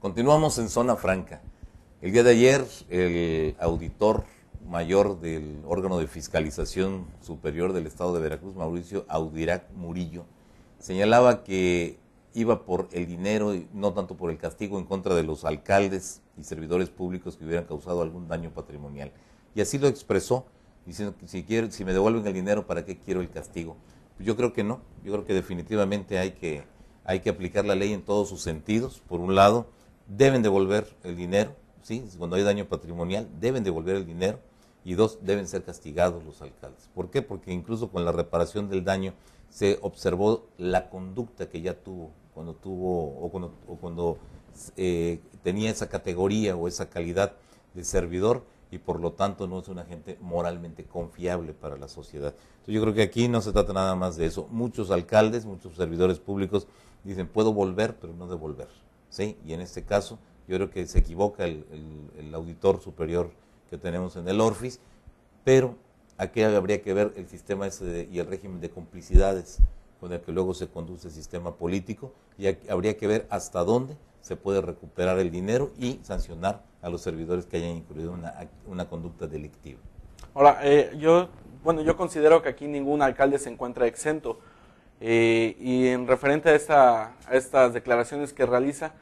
Continuamos en zona franca. El día de ayer, el auditor mayor del órgano de fiscalización superior del Estado de Veracruz, Mauricio Audirac Murillo, señalaba que iba por el dinero y no tanto por el castigo en contra de los alcaldes y servidores públicos que hubieran causado algún daño patrimonial. Y así lo expresó, diciendo que si, si me devuelven el dinero, ¿para qué quiero el castigo? Pues yo creo que no, yo creo que definitivamente hay que, hay que aplicar la ley en todos sus sentidos, por un lado, deben devolver el dinero, ¿sí? cuando hay daño patrimonial, deben devolver el dinero. Y dos, deben ser castigados los alcaldes. ¿Por qué? Porque incluso con la reparación del daño se observó la conducta que ya tuvo cuando tuvo o cuando, eh, tenía esa categoría o esa calidad de servidor y por lo tanto no es una gente moralmente confiable para la sociedad. Entonces yo creo que aquí no se trata nada más de eso. Muchos alcaldes, muchos servidores públicos dicen puedo volver, pero no devolver. ¿sí? Y en este caso, yo creo que se equivoca el, auditor superior que tenemos en el ORFIS, pero aquí habría que ver el sistema y el régimen de complicidades con el que luego se conduce el sistema político y habría que ver hasta dónde se puede recuperar el dinero y sancionar a los servidores que hayan incluido una, conducta delictiva. Ahora, eh, yo, bueno, yo considero que aquí ningún alcalde se encuentra exento eh, y en referente a, estas declaraciones que realiza,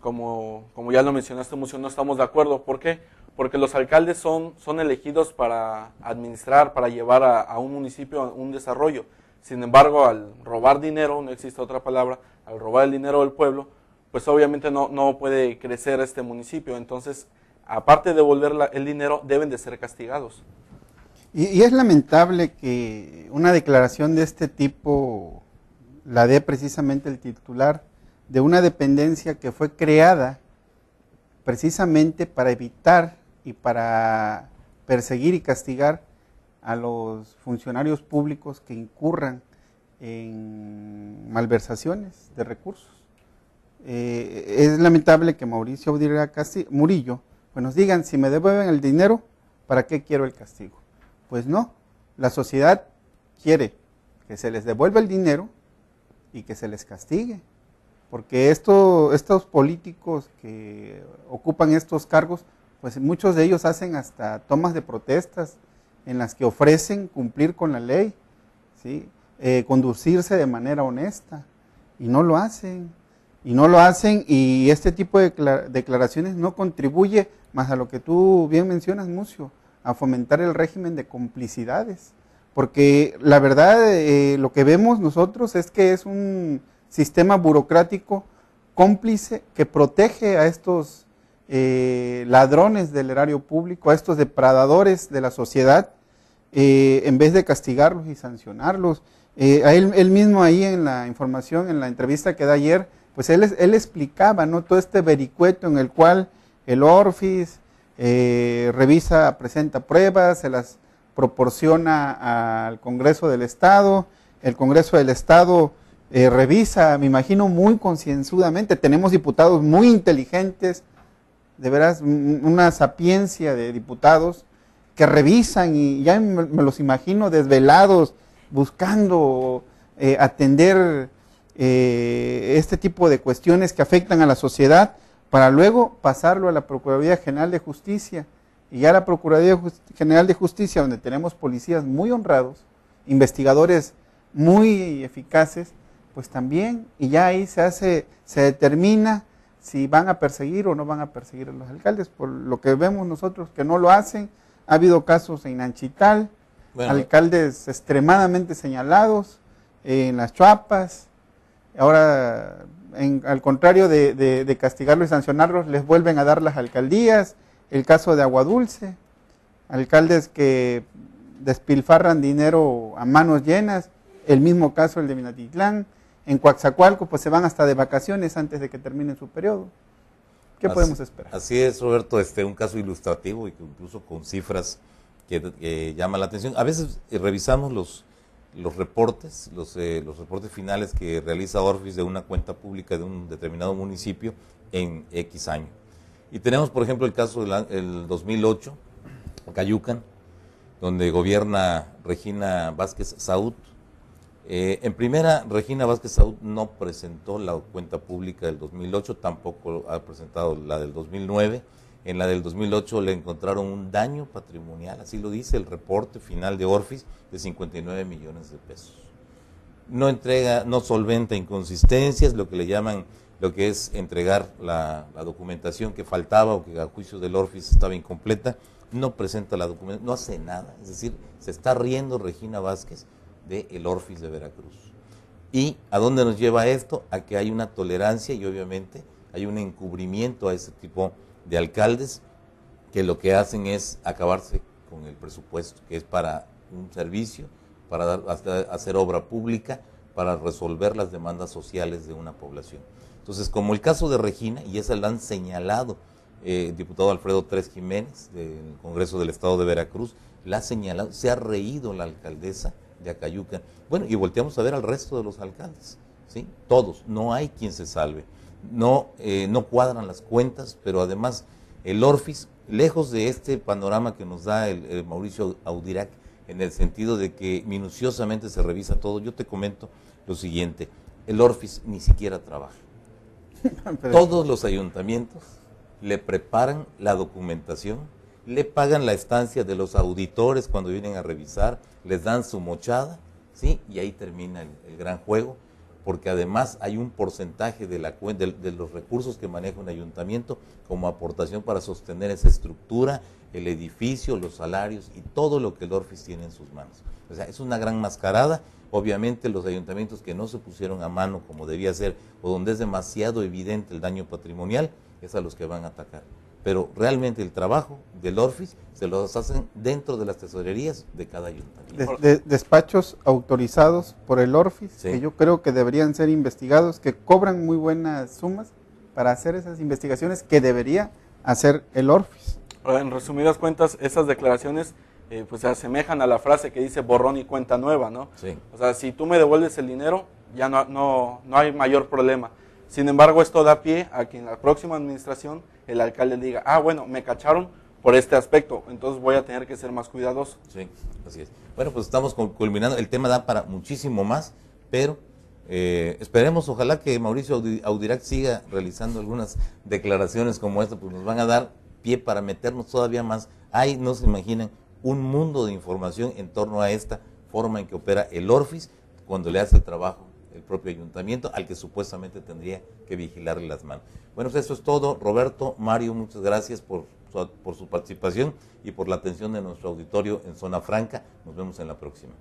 como, ya lo mencionaste mucho, no estamos de acuerdo. ¿Por qué? Porque los alcaldes son, elegidos para administrar, para llevar a, un municipio a un desarrollo. Sin embargo, al robar dinero, no existe otra palabra, al robar el dinero del pueblo, pues obviamente no, puede crecer este municipio. Entonces, aparte de devolver el dinero, deben de ser castigados. Y, es lamentable que una declaración de este tipo la dé precisamente el titular de una dependencia que fue creada precisamente para evitar y para perseguir y castigar a los funcionarios públicos que incurran en malversaciones de recursos. Eh, es lamentable que Mauricio Murillo pues nos digan si me devuelven el dinero, ¿para qué quiero el castigo? Pues no, la sociedad quiere que se les devuelva el dinero y que se les castigue, porque estos políticos que ocupan estos cargos, pues muchos de ellos hacen hasta tomas de protestas en las que ofrecen cumplir con la ley, ¿sí? Eh, conducirse de manera honesta, y no lo hacen, y no lo hacen, y este tipo de declaraciones no contribuye más a lo que tú bien mencionas, Mucio, a fomentar el régimen de complicidades. Porque la verdad, eh, lo que vemos nosotros es que es un sistema burocrático cómplice que protege a estos eh, ladrones del erario público, a estos depredadores de la sociedad, eh, en vez de castigarlos y sancionarlos. él, mismo ahí en la información, en la entrevista que da ayer, pues él, él explicaba ¿no? todo este vericueto en el cual el Orfis, eh, revisa, presenta pruebas, se las proporciona al Congreso del Estado, el Congreso del Estado eh, revisa, me imagino, muy concienzudamente, tenemos diputados muy inteligentes, de veras, una sapiencia de diputados que revisan y ya me, los imagino desvelados, buscando eh, atender este tipo de cuestiones que afectan a la sociedad para luego pasarlo a la Procuraduría General de Justicia. Y ya la Procuraduría General de Justicia, donde tenemos policías muy honrados, investigadores muy eficaces, pues también, y ya ahí se hace, se determina si van a perseguir o no van a perseguir a los alcaldes, por lo que vemos nosotros que no lo hacen, ha habido casos en Anchital, alcaldes extremadamente señalados, en las Chuapas, ahora al contrario de, castigarlos y sancionarlos, les vuelven a dar las alcaldías, el caso de Agua Dulce, alcaldes que despilfarran dinero a manos llenas, el mismo caso el de Minatitlán, en Coaxacualco pues se van hasta de vacaciones antes de que terminen su periodo. ¿Qué podemos esperar? Así es, Roberto, este un caso ilustrativo y que incluso con cifras que, que llama la atención. A veces revisamos los los reportes, los, eh, los reportes finales que realiza Orfis de una cuenta pública de un determinado municipio en X año. Y tenemos, por ejemplo, el caso del 2008, Cayucan, donde gobierna Regina Vázquez Saúd. Eh, en primera, Regina Vázquez Saúd no presentó la cuenta pública del 2008, tampoco ha presentado la del 2009. En la del 2008 le encontraron un daño patrimonial, así lo dice el reporte final de Orfis, de 59 millones de pesos. No entrega, no solventa inconsistencias, lo que le llaman, lo que es entregar la, documentación que faltaba o que a juicio del Orfis estaba incompleta, no presenta la documentación, no hace nada. Es decir, se está riendo Regina Vázquez del el Orfis de Veracruz. ¿Y a dónde nos lleva esto? A que hay una tolerancia y obviamente hay un encubrimiento a ese tipo de de alcaldes que lo que hacen es acabarse con el presupuesto, que es para un servicio, para dar, hacer, obra pública, para resolver las demandas sociales de una población. Entonces, como el caso de Regina, y esa la han señalado el eh, diputado Alfredo Tres Jiménez del Congreso del Estado de Veracruz, la ha señalado, se ha reído la alcaldesa de Acayuca. Bueno, y volteamos a ver al resto de los alcaldes, ¿sí? Todos, no hay quien se salve no, eh, no cuadran las cuentas, pero además el Orfis, lejos de este panorama que nos da el, Mauricio Audirac, en el sentido de que minuciosamente se revisa todo, yo te comento lo siguiente, el Orfis ni siquiera trabaja. Todos los ayuntamientos le preparan la documentación, le pagan la estancia de los auditores cuando vienen a revisar, les dan su mochada, ¿sí? Y ahí termina el gran juego porque además hay un porcentaje de, la, los recursos que maneja un ayuntamiento como aportación para sostener esa estructura, el edificio, los salarios y todo lo que el Orfis tiene en sus manos. O sea, es una gran mascarada. Obviamente los ayuntamientos que no se pusieron a mano como debía ser o donde es demasiado evidente el daño patrimonial, es a los que van a atacar pero realmente el trabajo del Orfis se los hacen dentro de las tesorerías de cada ayuntamiento. despachos autorizados por el Orfis, que yo creo que deberían ser investigados, que cobran muy buenas sumas para hacer esas investigaciones que debería hacer el Orfis. En resumidas cuentas, esas declaraciones eh, pues se asemejan a la frase que dice borrón y cuenta nueva, ¿no? O sea, si tú me devuelves el dinero, ya no hay mayor problema. Sin embargo, esto da pie a que en la próxima administración el alcalde diga, ah, bueno, me cacharon por este aspecto, entonces voy a tener que ser más cuidadoso. Sí, así es. Bueno, pues estamos culminando, el tema da para muchísimo más, pero eh, esperemos, ojalá que Mauricio Audirac siga realizando algunas declaraciones como esta, pues nos van a dar pie para meternos todavía más. Ahí no se imaginan un mundo de información en torno a esta forma en que opera el Orfis cuando le hace el trabajo el propio ayuntamiento, al que supuestamente tendría que vigilarle las manos. Bueno, pues eso es todo. Roberto, Mario, muchas gracias por su, participación y por la atención de nuestro auditorio en Zona Franca. Nos vemos en la próxima.